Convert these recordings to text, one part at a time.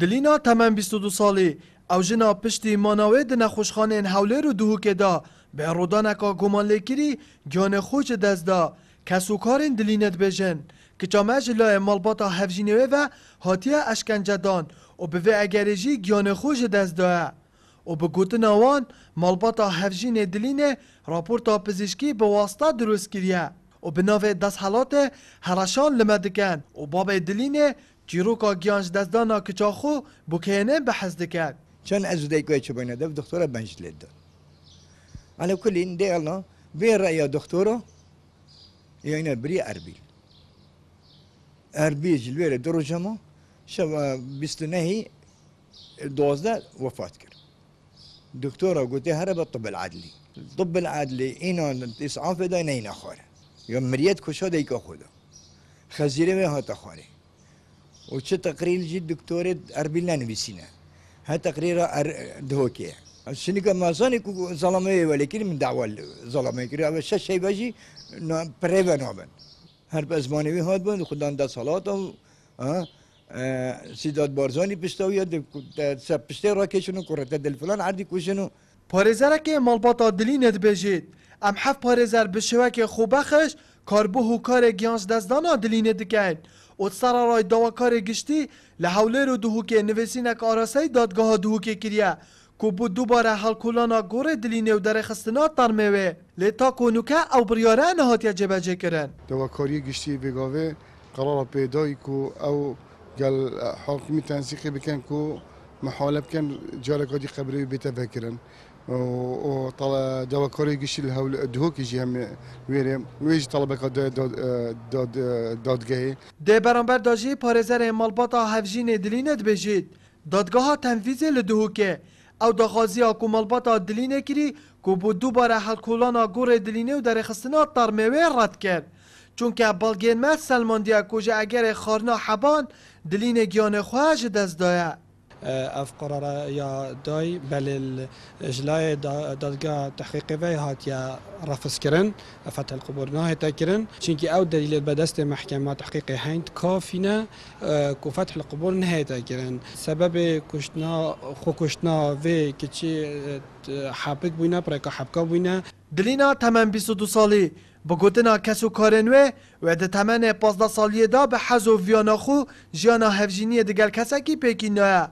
دلینا تمام 22 سالی او جنا پشتی ماناوی د این حوله رو دهو که دا به رودانکا گمان لیکری گیان خوش دست دا کسو کارین دلینت بجن که جامعه جلای مالباتا هفجینوی و هاتیه اشکنجدان و به وی اگریجی گیان خوش دست دا و به گوت نوان مالباتا هفجین دلینه راپورتا پزشکی به واسطه درست کریه و به ناوی دست حالات هرشان لمدکن و باب دلینه چیروکا گیانج دزدانا کچاخو بکینه بحث دکد چن از دای کوی چو بینه دف دکتورا بنج لید علا کل این دی الله بی رای دکتورا یا اینا بری اربیل اربیل جلویر درو جمع شو بیست نهی دوازده وفات کرد دکتورا گوته هره با طب العدلی طب العدلی اینا اسعاف دای نینا خواره یا مریت کشا دای خودا خزیره به ها تخواره و چه تقریر جی دکتوری عربی ننویسینه ها تقریر دهوکیه سنی که مازانی که ظلمه ولیکن من دعوه ظلمه کری اما شش شی باشی پره و نابن هر پس مانوی هاد بند خودان ده سالات و سیداد بارزانی پشتاو یا پشتی را کشنو کرتا دل فلان عردی کشنو پارێزەرەکێ مەڵبەتا دلی نەدبێژێت ئەم حەف پارێزەر بشوەکێ خۆبەخش کاربوو و کارێک گیانس دەستدانا دلینە دکەین ot سرا رای داواکار گشتی لحوله رو دهوک نویسینک آراسی دادگاه دهوک کریه کو بو دوباره حل کولانا گوره دلینه و در خستنا ترموه لیتا کنوکه او بریاره نهاتیه جبجه کرن دواکاری گشتی بگاوه قرار پیدایی کو او قال حكم تنسيقي بكان كو محاولة بكان جالك غادي قبري بيتا فاكرا وطلع دوا كوري قشي الهول دهوك يجي هم ويرم ويجي طلبة كدو دود دود دود جاي ده برانبر داجي پارزر مالباتا هفجين دلينت بجيت دادگاه تنفیز لدهوکه او دخوازی اکو مالباتا دلینه کری که بو دوباره حل کولانا گور دلینه و در خستنا ترمیوه رد کرد چون که بالگین مد سلمان دیا کجا اگر خارنا حبان دلینه گیان خواهج دست دایه آه، اف قرار يا داي بل اجلای دادقا تحقيقي وی هات يا رفس كرن فتح القبور ناهي تاكرن شنك او دليل بدست محكمة تحقيقي هين کافی آه، كو فتح القبور نه تاكرن سبب كشتنا خو كشتنا في كتشي آه، حابك حابک بريكا پرکا حبکا دلینا تمام بیست سالی با گوتنا کس و کارنوه و ده تمن پازده سالی دا به حز و ویانا خو جیانا هفجینی دگل کسکی پیکی نایا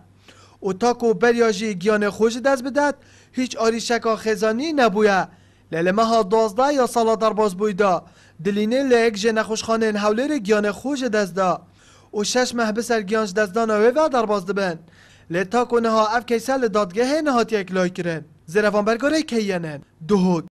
او تاکو بریاجی گیان خوش دست بدد هیچ آری شکا خیزانی نبویا للمه ها دازده یا سالا درباز بویدا دلینه لیک جنخوش خانه این حولی رو گیان خوش دست دا او شش مه بسر گیانش دست دانا ویوه درباز دبن لیتاکو نها کیسل لدادگه نها تیک لایکرن برگاره کیینن دهود